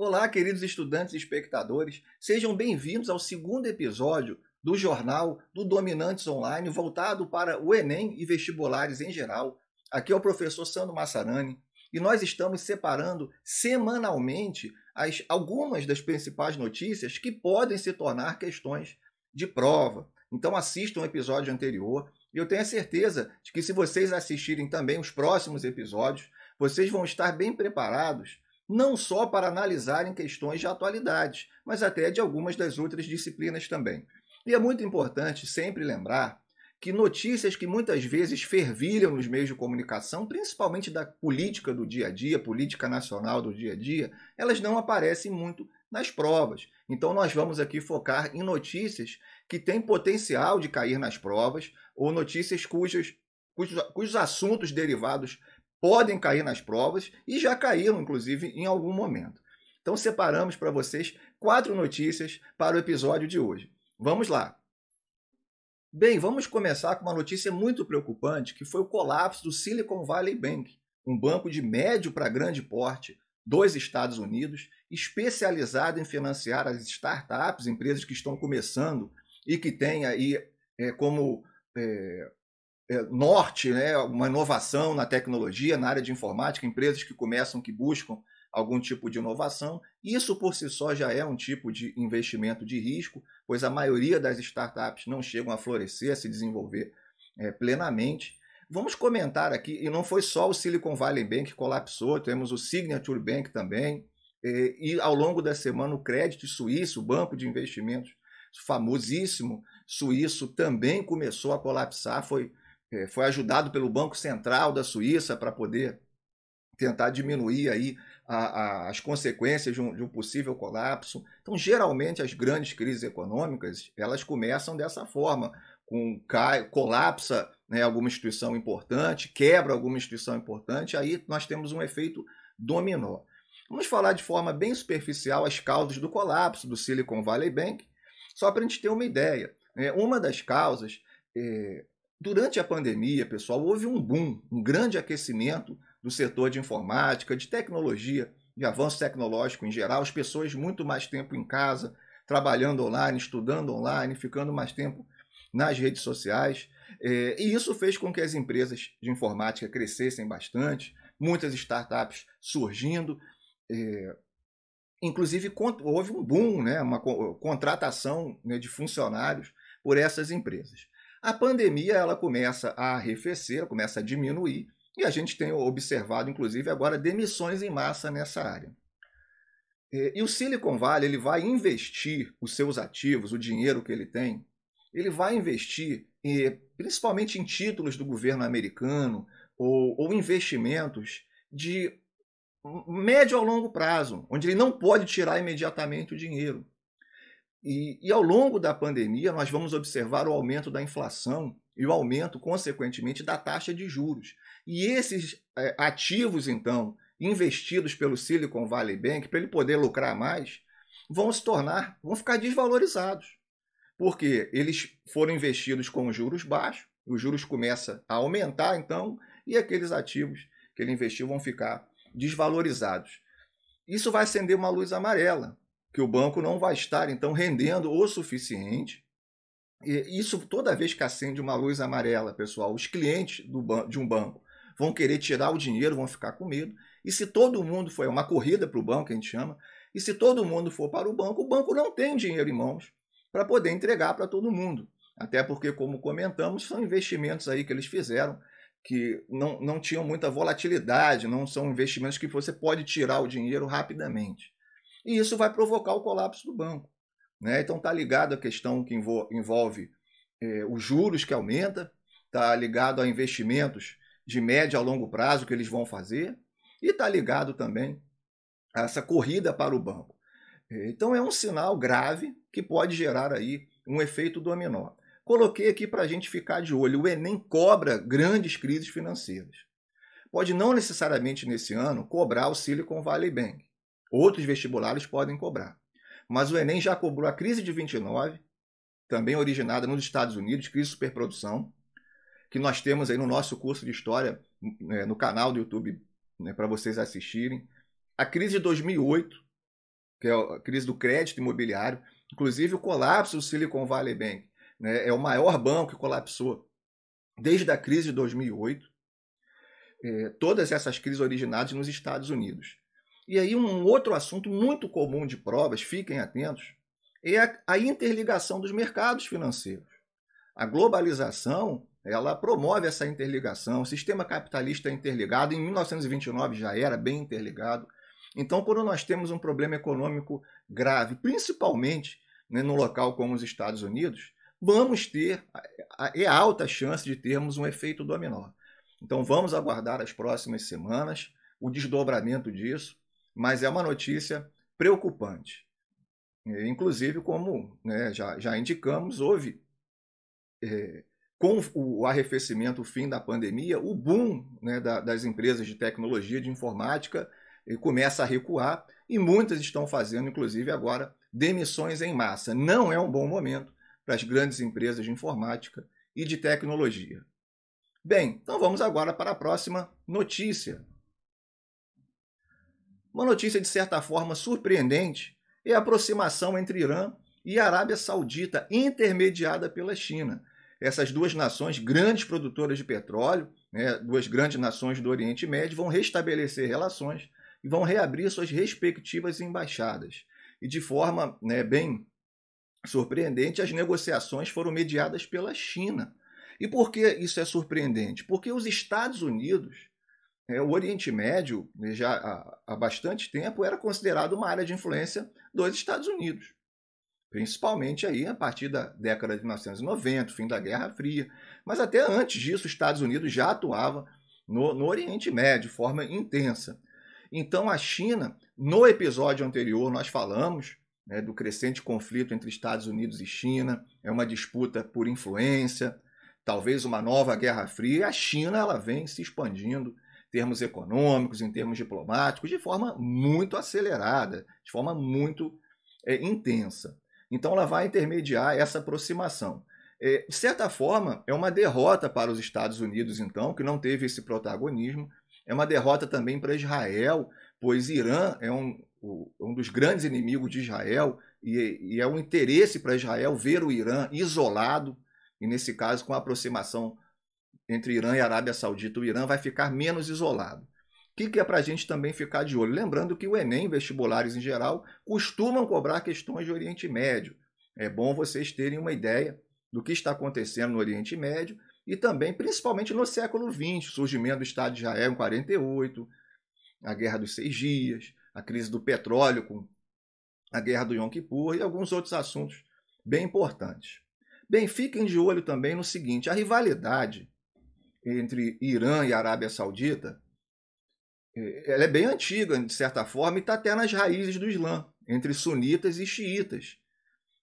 Olá, queridos estudantes e espectadores, sejam bem-vindos ao segundo episódio do jornal do Dominantes Online, voltado para o Enem e vestibulares em geral. Aqui é o professor Sandro Massarani e nós estamos separando semanalmente as, algumas das principais notícias que podem se tornar questões de prova. Então assistam o episódio anterior e eu tenho a certeza de que se vocês assistirem também os próximos episódios, vocês vão estar bem preparados não só para analisarem questões de atualidades, mas até de algumas das outras disciplinas também. E é muito importante sempre lembrar que notícias que muitas vezes fervilham nos meios de comunicação, principalmente da política do dia a dia, política nacional do dia a dia, elas não aparecem muito nas provas. Então nós vamos aqui focar em notícias que têm potencial de cair nas provas ou notícias cujos, cujos assuntos derivados podem cair nas provas e já caíram, inclusive, em algum momento. Então, separamos para vocês quatro notícias para o episódio de hoje. Vamos lá! Bem, vamos começar com uma notícia muito preocupante, que foi o colapso do Silicon Valley Bank, um banco de médio para grande porte dos Estados Unidos, especializado em financiar as startups, empresas que estão começando e que têm aí é, como é, é, norte, né, uma inovação na tecnologia, na área de informática, empresas que começam, que buscam algum tipo de inovação. Isso por si só já é um tipo de investimento de risco, pois a maioria das startups não chegam a florescer, a se desenvolver é, plenamente. Vamos comentar aqui, e não foi só o Silicon Valley Bank que colapsou, temos o Signature Bank também, e, é, e ao longo da semana o Crédito Suíço, o banco de investimentos famosíssimo suíço, também começou a colapsar, foi é, foi ajudado pelo Banco Central da Suíça para poder tentar diminuir aí a, a, as consequências de um, de um, possível colapso. Então, geralmente as grandes crises econômicas elas começam dessa forma, com cai, colapsa né, alguma instituição importante, quebra alguma instituição importante, aí nós temos um efeito dominó. Vamos falar de forma bem superficial as causas do colapso do Silicon Valley Bank, só para a gente ter uma ideia. Né? Uma das causas é, Durante a pandemia, pessoal, houve um boom, um grande aquecimento do setor de informática, de tecnologia, de avanço tecnológico em geral, as pessoas muito mais tempo em casa, trabalhando online, estudando online, ficando mais tempo nas redes sociais. É, e isso fez com que as empresas de informática crescessem bastante, muitas startups surgindo. É, inclusive, houve um boom, né, uma contratação né, de funcionários por essas empresas. A pandemia ela começa a arrefecer, começa a diminuir, e a gente tem observado, inclusive, agora demissões em massa nessa área. É, e o Silicon Valley ele vai investir os seus ativos, o dinheiro que ele tem, ele vai investir é, principalmente em títulos do governo americano ou, ou investimentos de médio a longo prazo, onde ele não pode tirar imediatamente o dinheiro. E, e, ao longo da pandemia, nós vamos observar o aumento da inflação e o aumento, consequentemente, da taxa de juros. E esses é, ativos, então, investidos pelo Silicon Valley Bank, para ele poder lucrar mais, vão se tornar, vão ficar desvalorizados. Porque eles foram investidos com juros baixos, os juros começam a aumentar, então, e aqueles ativos que ele investiu vão ficar desvalorizados. Isso vai acender uma luz amarela, que o banco não vai estar então rendendo o suficiente. E isso toda vez que acende uma luz amarela, pessoal, os clientes de um banco vão querer tirar o dinheiro, vão ficar com medo. E se todo mundo for, é uma corrida para o banco, a gente chama, e se todo mundo for para o banco, o banco não tem dinheiro em mãos para poder entregar para todo mundo. Até porque, como comentamos, são investimentos aí que eles fizeram que não, não tinham muita volatilidade, não são investimentos que você pode tirar o dinheiro rapidamente e isso vai provocar o colapso do banco. Né? Então está ligado à questão que envolve eh, os juros que aumenta, está ligado a investimentos de médio a longo prazo que eles vão fazer e está ligado também a essa corrida para o banco. Eh, então é um sinal grave que pode gerar aí um efeito dominó. Coloquei aqui para a gente ficar de olho. O Enem cobra grandes crises financeiras. Pode não necessariamente nesse ano cobrar o Silicon Valley Bank, Outros vestibulares podem cobrar. Mas o Enem já cobrou a crise de 29, também originada nos Estados Unidos, crise de superprodução, que nós temos aí no nosso curso de História, né, no canal do YouTube, né, para vocês assistirem. A crise de 2008, que é a crise do crédito imobiliário, inclusive o colapso do Silicon Valley Bank, né, é o maior banco que colapsou desde a crise de 2008. Eh, todas essas crises originadas nos Estados Unidos. E aí, um outro assunto muito comum de provas, fiquem atentos, é a interligação dos mercados financeiros. A globalização ela promove essa interligação. O sistema capitalista é interligado, em 1929 já era bem interligado. Então, quando nós temos um problema econômico grave, principalmente né, no local como os Estados Unidos, vamos ter, é alta chance de termos um efeito dominó. Então, vamos aguardar as próximas semanas o desdobramento disso mas é uma notícia preocupante. É, inclusive, como né, já, já, indicamos, houve, é, com o arrefecimento, o fim da pandemia, o boom né, da, das empresas de tecnologia, de informática, começa a recuar e muitas estão fazendo, inclusive agora, demissões em massa. Não é um bom momento para as grandes empresas de informática e de tecnologia. Bem, então vamos agora para a próxima notícia. Uma notícia, de certa forma, surpreendente é a aproximação entre Irã e Arábia Saudita, intermediada pela China. Essas duas nações, grandes produtoras de petróleo, né, duas grandes nações do Oriente Médio, vão restabelecer relações e vão reabrir suas respectivas embaixadas. E de forma né, bem surpreendente, as negociações foram mediadas pela China. E por que isso é surpreendente? Porque os Estados Unidos é, o Oriente Médio, né, já há, há bastante tempo, era considerado uma área de influência dos Estados Unidos. Principalmente aí a partir da década de 1990, fim da Guerra Fria. Mas até antes disso, os Estados Unidos já atuava no, no Oriente Médio de forma intensa. Então, a China, no episódio anterior, nós falamos né, do crescente conflito entre Estados Unidos e China, é uma disputa por influência, talvez uma nova Guerra Fria. A China ela vem se expandindo termos econômicos, em termos diplomáticos, de forma muito acelerada, de forma muito é, intensa. Então ela vai intermediar essa aproximação. É, de certa forma, é uma derrota para os Estados Unidos, então, que não teve esse protagonismo. É uma derrota também para Israel, pois Irã é um, é um dos grandes inimigos de Israel e, e é um interesse para Israel ver o Irã isolado, e nesse caso com a aproximação entre Irã e Arábia Saudita, o Irã vai ficar menos isolado. O que, que é para a gente também ficar de olho? Lembrando que o Enem, vestibulares em geral, costumam cobrar questões de Oriente Médio. É bom vocês terem uma ideia do que está acontecendo no Oriente Médio e também, principalmente, no século XX, surgimento do Estado de Israel em 48, a Guerra dos Seis Dias, a crise do petróleo com a Guerra do Yom Kippur e alguns outros assuntos bem importantes. Bem, fiquem de olho também no seguinte: a rivalidade entre Irã e Arábia Saudita, é, ela é bem antiga, de certa forma, e está até nas raízes do Islã, entre sunitas e xiitas.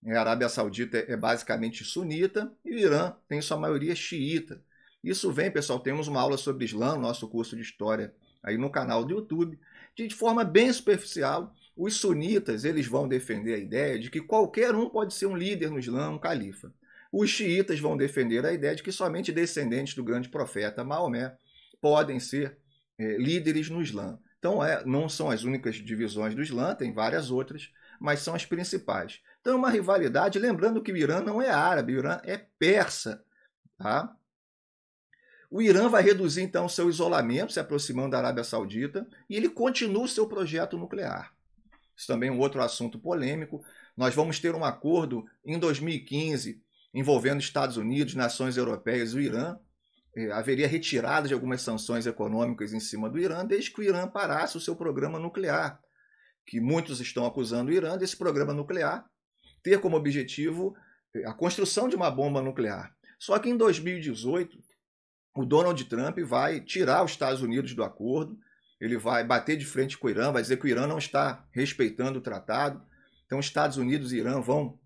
É, a Arábia Saudita é basicamente sunita e o Irã tem sua maioria xiita. Isso vem, pessoal, temos uma aula sobre Islã, nosso curso de História, aí no canal do YouTube. De forma bem superficial, os sunitas eles vão defender a ideia de que qualquer um pode ser um líder no Islã, um califa. Os xiitas vão defender a ideia de que somente descendentes do grande profeta Maomé podem ser é, líderes no Islã. Então, é, não são as únicas divisões do Islã, tem várias outras, mas são as principais. Então, é uma rivalidade, lembrando que o Irã não é árabe, o Irã é persa. Tá? O Irã vai reduzir então seu isolamento, se aproximando da Arábia Saudita, e ele continua o seu projeto nuclear. Isso também é um outro assunto polêmico. Nós vamos ter um acordo em 2015 envolvendo Estados Unidos, nações europeias e o Irã. É, haveria retirada de algumas sanções econômicas em cima do Irã, desde que o Irã parasse o seu programa nuclear, que muitos estão acusando o Irã desse programa nuclear ter como objetivo é, a construção de uma bomba nuclear. Só que em 2018, o Donald Trump vai tirar os Estados Unidos do acordo, ele vai bater de frente com o Irã, vai dizer que o Irã não está respeitando o tratado. Então, Estados Unidos e Irã vão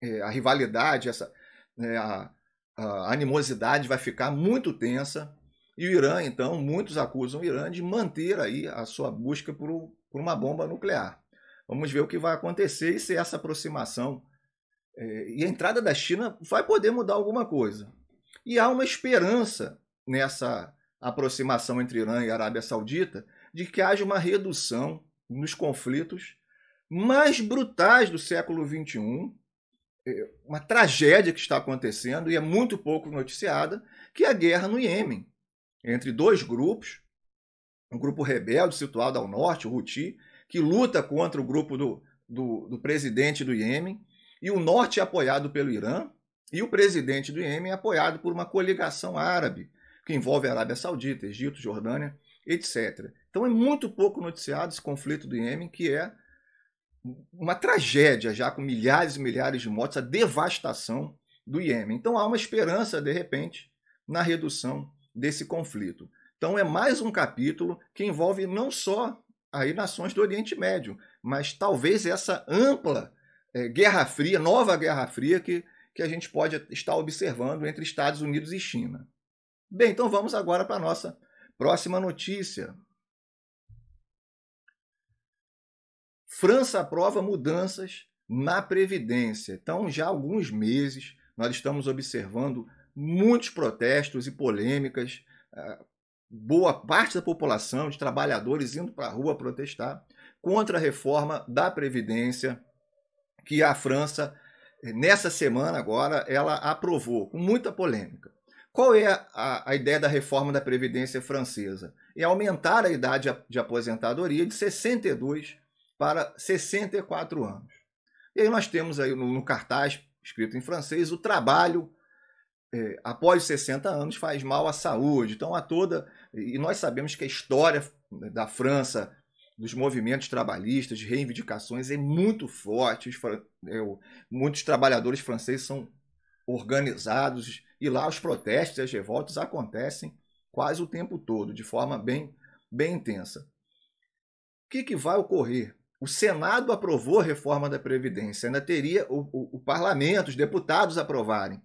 é, a rivalidade, essa, é, a, a animosidade vai ficar muito tensa. E o Irã, então, muitos acusam o Irã de manter aí a sua busca por, por uma bomba nuclear. Vamos ver o que vai acontecer e se essa aproximação é, e a entrada da China vai poder mudar alguma coisa. E há uma esperança nessa aproximação entre Irã e Arábia Saudita de que haja uma redução nos conflitos mais brutais do século XXI é, uma tragédia que está acontecendo e é muito pouco noticiada, que é a guerra no Iêmen, entre dois grupos, um grupo rebelde situado ao norte, o Houthi, que luta contra o grupo do, do, do presidente do Iêmen, e o norte é apoiado pelo Irã, e o presidente do Iêmen é apoiado por uma coligação árabe, que envolve a Arábia Saudita, Egito, Jordânia, etc. Então é muito pouco noticiado esse conflito do Iêmen, que é uma tragédia já com milhares e milhares de mortes, a devastação do Iêmen. Então há uma esperança, de repente, na redução desse conflito. Então é mais um capítulo que envolve não só aí nações do Oriente Médio, mas talvez essa ampla é, Guerra Fria, nova Guerra Fria que, que a gente pode estar observando entre Estados Unidos e China. Bem, então vamos agora para a nossa próxima notícia. França aprova mudanças na Previdência. Então, já há alguns meses, nós estamos observando muitos protestos e polêmicas, ah, boa parte da população, de trabalhadores, indo para a rua protestar contra a reforma da Previdência que a França, nessa semana agora, ela aprovou, com muita polêmica. Qual é a, a, ideia da reforma da Previdência francesa? É aumentar a idade de aposentadoria de 62 para 64 anos. E aí nós temos aí no, cartaz, escrito em francês, o trabalho é, após 60 anos faz mal à saúde. Então, a toda. E nós sabemos que a história né, da França, dos movimentos trabalhistas, de reivindicações, é muito forte. Os, é, muitos trabalhadores franceses são organizados e lá os protestos e as revoltas acontecem quase o tempo todo, de forma bem, bem intensa. O que, que vai ocorrer o Senado aprovou a reforma da Previdência, ainda teria o, o, o parlamento, os deputados aprovarem.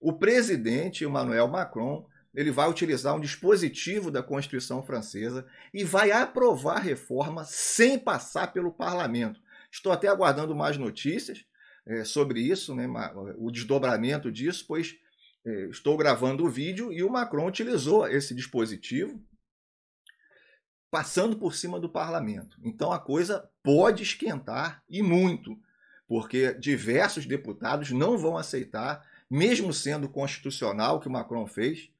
O presidente, Emmanuel Macron, ele vai utilizar um dispositivo da Constituição Francesa e vai aprovar a reforma sem passar pelo parlamento. Estou até aguardando mais notícias é, sobre isso, né, o desdobramento disso, pois é, estou gravando o vídeo e o Macron utilizou esse dispositivo passando por cima do parlamento. Então a coisa pode esquentar e muito, porque diversos deputados não vão aceitar, mesmo sendo constitucional que o Macron fez,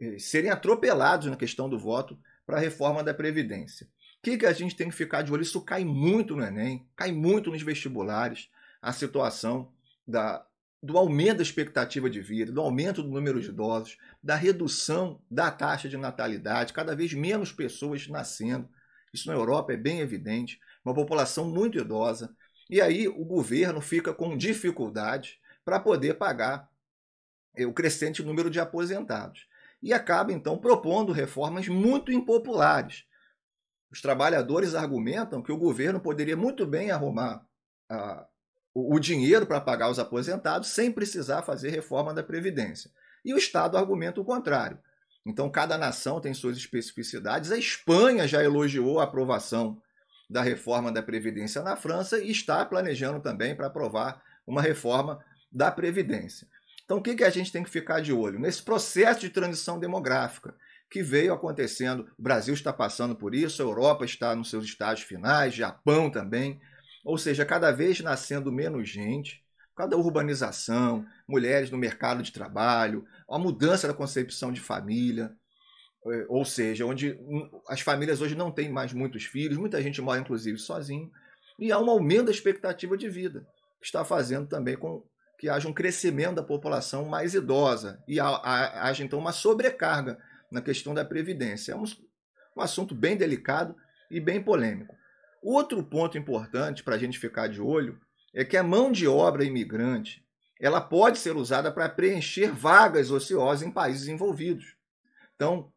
eh, serem atropelados na questão do voto para a reforma da Previdência. O que, que a gente tem que ficar de olho? Isso cai muito no Enem, cai muito nos vestibulares, a situação da do aumento da expectativa de vida, do aumento do número de idosos, da redução da taxa de natalidade, cada vez menos pessoas nascendo. Isso na Europa é bem evidente, uma população muito idosa. E aí o governo fica com dificuldade para poder pagar eh, o crescente número de aposentados. E acaba então propondo reformas muito impopulares. Os trabalhadores argumentam que o governo poderia muito bem arrumar a o, dinheiro para pagar os aposentados sem precisar fazer reforma da Previdência. E o Estado argumenta o contrário. Então, cada nação tem suas especificidades. A Espanha já elogiou a aprovação da reforma da Previdência na França e está planejando também para aprovar uma reforma da Previdência. Então, o que, que a gente tem que ficar de olho? Nesse processo de transição demográfica que veio acontecendo, o Brasil está passando por isso, a Europa está nos seus estágios finais, Japão também. Ou seja, cada vez nascendo menos gente, cada urbanização, mulheres no mercado de trabalho, a mudança da concepção de família, é, ou seja, onde as famílias hoje não têm mais muitos filhos, muita gente mora inclusive sozinho, e há um aumento da expectativa de vida, que está fazendo também com que haja um crescimento da população mais idosa e haja então uma sobrecarga na questão da previdência. É um, um assunto bem delicado e bem polêmico. Outro ponto importante para a gente ficar de olho é que a mão de obra imigrante ela pode ser usada para preencher vagas ociosas em países envolvidos. Então,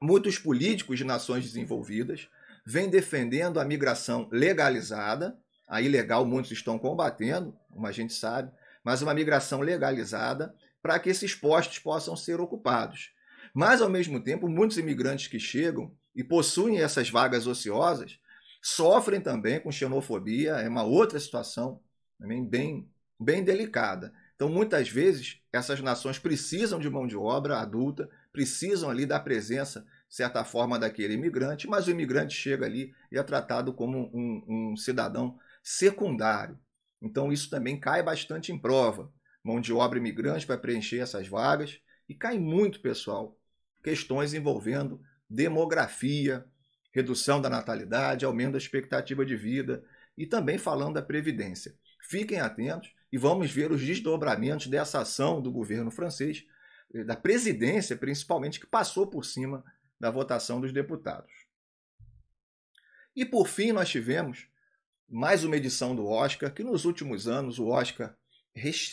muitos políticos de nações desenvolvidas vêm defendendo a migração legalizada, a ilegal muitos estão combatendo, como a gente sabe, mas uma migração legalizada para que esses postos possam ser ocupados. Mas, ao mesmo tempo, muitos imigrantes que chegam e possuem essas vagas ociosas, sofrem também com xenofobia, é uma outra situação também bem, bem delicada. Então, muitas vezes, essas nações precisam de mão de obra adulta, precisam ali da presença, de certa forma, daquele imigrante, mas o imigrante chega ali e é tratado como um, um cidadão secundário. Então, isso também cai bastante em prova. Mão de obra imigrante para preencher essas vagas. E cai muito, pessoal, questões envolvendo demografia, redução da natalidade, aumento da expectativa de vida e também falando da previdência. Fiquem atentos e vamos ver os desdobramentos dessa ação do governo francês, eh, da presidência principalmente, que passou por cima da votação dos deputados. E por fim, nós tivemos mais uma edição do Oscar, que nos últimos anos o Oscar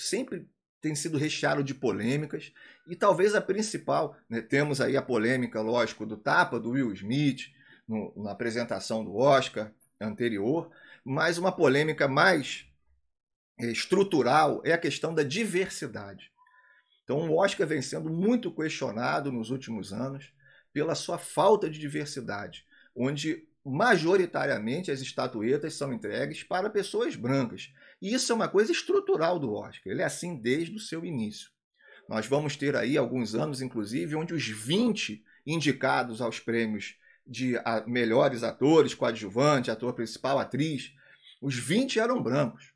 sempre tem sido recheado de polêmicas, e talvez a principal, né, temos aí a polêmica, lógico, do tapa do Will Smith, no, na apresentação do Oscar anterior, mas uma polêmica mais é, estrutural é a questão da diversidade. Então, o Oscar vem sendo muito questionado nos últimos anos pela sua falta de diversidade, onde majoritariamente as estatuetas são entregues para pessoas brancas. E isso é uma coisa estrutural do Oscar, ele é assim desde o seu início. Nós vamos ter aí alguns anos, inclusive, onde os 20 indicados aos prêmios de a, melhores atores, coadjuvante, ator principal, atriz, os 20 eram brancos.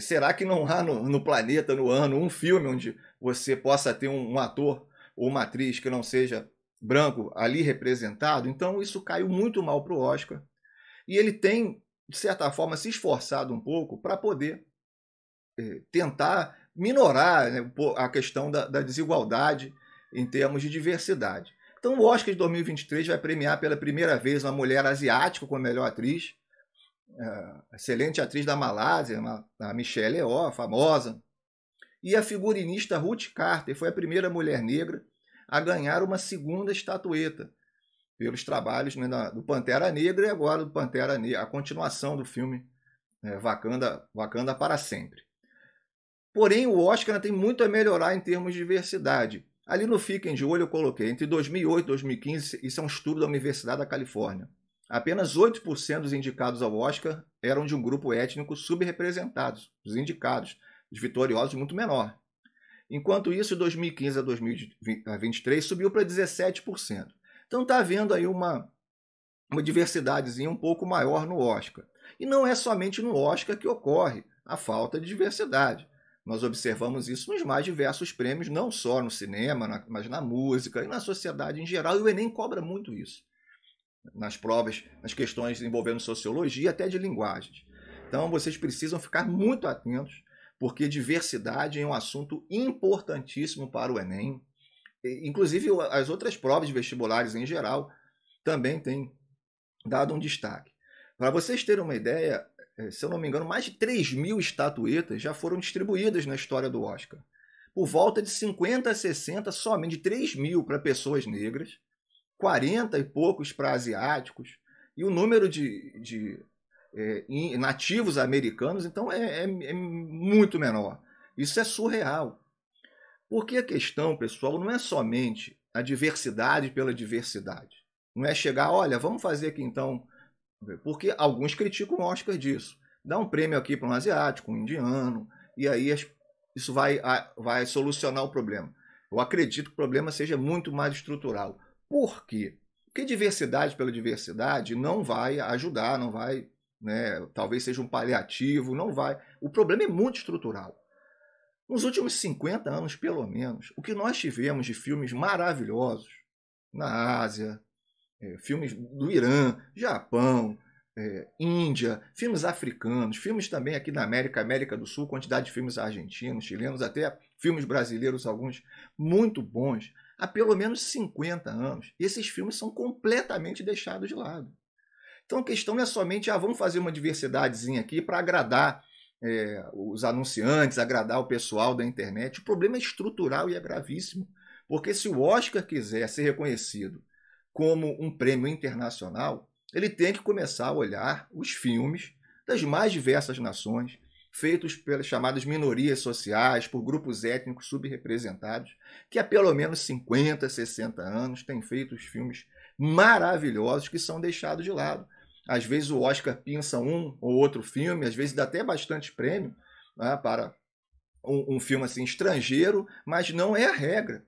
Será que não há no, no, planeta, no ano, um filme onde você possa ter um, um, ator ou uma atriz que não seja branco ali representado? Então isso caiu muito mal para o Oscar. E ele tem, de certa forma, se esforçado um pouco para poder eh, tentar minorar né, a questão da, da desigualdade em termos de diversidade. Então, o Oscar de 2023 vai premiar pela primeira vez uma mulher asiática como melhor atriz. É, excelente atriz da Malásia, a Michelle Yeoh, famosa. E a figurinista Ruth Carter foi a primeira mulher negra a ganhar uma segunda estatueta pelos trabalhos né, do Pantera Negra e agora do Pantera Negra, a continuação do filme é, Wakanda, Wakanda para sempre. Porém, o Oscar tem muito a melhorar em termos de diversidade. Ali no Fiquem de Olho eu coloquei, entre 2008 e 2015, isso é um estudo da Universidade da Califórnia. Apenas 8% dos indicados ao Oscar eram de um grupo étnico subrepresentados, os indicados, os vitoriosos muito menor. Enquanto isso, de 2015 a 2023 subiu para 17%. Então está havendo aí uma, uma diversidadezinha um pouco maior no Oscar. E não é somente no Oscar que ocorre a falta de diversidade. Nós observamos isso nos mais diversos prêmios, não só no cinema, mas na música e na sociedade em geral, e o Enem cobra muito isso. Nas provas, nas questões envolvendo sociologia, até de linguagens. Então vocês precisam ficar muito atentos, porque diversidade é um assunto importantíssimo para o Enem. Inclusive, as outras provas vestibulares em geral também têm dado um destaque. Para vocês terem uma ideia, é, se eu não me engano, mais de 3 mil estatuetas já foram distribuídas na história do Oscar. Por volta de 50 a 60, somente 3 mil para pessoas negras, 40 e poucos para asiáticos, e o número de, de é, nativos americanos, então, é, é, é muito menor. Isso é surreal. Porque a questão, pessoal, não é somente a diversidade pela diversidade. Não é chegar, olha, vamos fazer aqui então porque alguns criticam o Oscar disso. Dá um prêmio aqui para um asiático, um indiano, e aí isso vai, vai solucionar o problema. Eu acredito que o problema seja muito mais estrutural. Por quê? Porque diversidade pela diversidade não vai ajudar, não vai, né, talvez seja um paliativo, não vai. O problema é muito estrutural. Nos últimos 50 anos, pelo menos, o que nós tivemos de filmes maravilhosos na Ásia, é, filmes do Irã, Japão, é, Índia, filmes africanos, filmes também aqui na América, América do Sul, quantidade de filmes argentinos, chilenos, até filmes brasileiros, alguns muito bons, há pelo menos 50 anos. E esses filmes são completamente deixados de lado. Então a questão não é somente, ah, vamos fazer uma diversidadezinha aqui para agradar é, os anunciantes, agradar o pessoal da internet. O problema é estrutural e é gravíssimo. Porque se o Oscar quiser ser reconhecido como um prêmio internacional, ele tem que começar a olhar os filmes das mais diversas nações, feitos pelas chamadas minorias sociais, por grupos étnicos subrepresentados, que há pelo menos 50, 60 anos têm feito os filmes maravilhosos que são deixados de lado. Às vezes o Oscar pinça um ou outro filme, às vezes dá até bastante prêmio né, para um, um filme assim estrangeiro, mas não é a regra.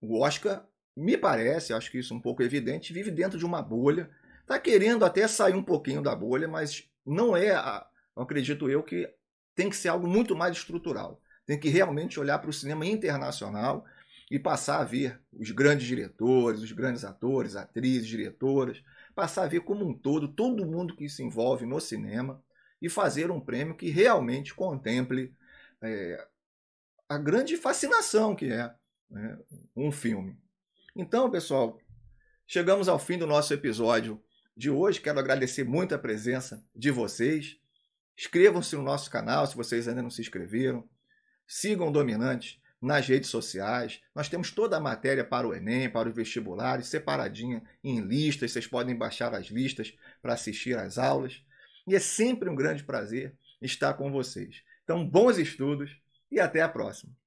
O Oscar me parece, acho que isso é um pouco evidente, vive dentro de uma bolha, está querendo até sair um pouquinho da bolha, mas não é, a, acredito eu, que tem que ser algo muito mais estrutural. Tem que realmente olhar para o cinema internacional e passar a ver os grandes diretores, os grandes atores, atrizes, diretoras, passar a ver como um todo todo mundo que se envolve no cinema e fazer um prêmio que realmente contemple é, a grande fascinação que é né, um filme. Então, pessoal, chegamos ao fim do nosso episódio de hoje. Quero agradecer muito a presença de vocês. Inscrevam-se no nosso canal se vocês ainda não se inscreveram. Sigam o Dominante nas redes sociais. Nós temos toda a matéria para o Enem, para os vestibulares, separadinha em listas. Vocês podem baixar as listas para assistir às aulas. E é sempre um grande prazer estar com vocês. Então, bons estudos e até a próxima.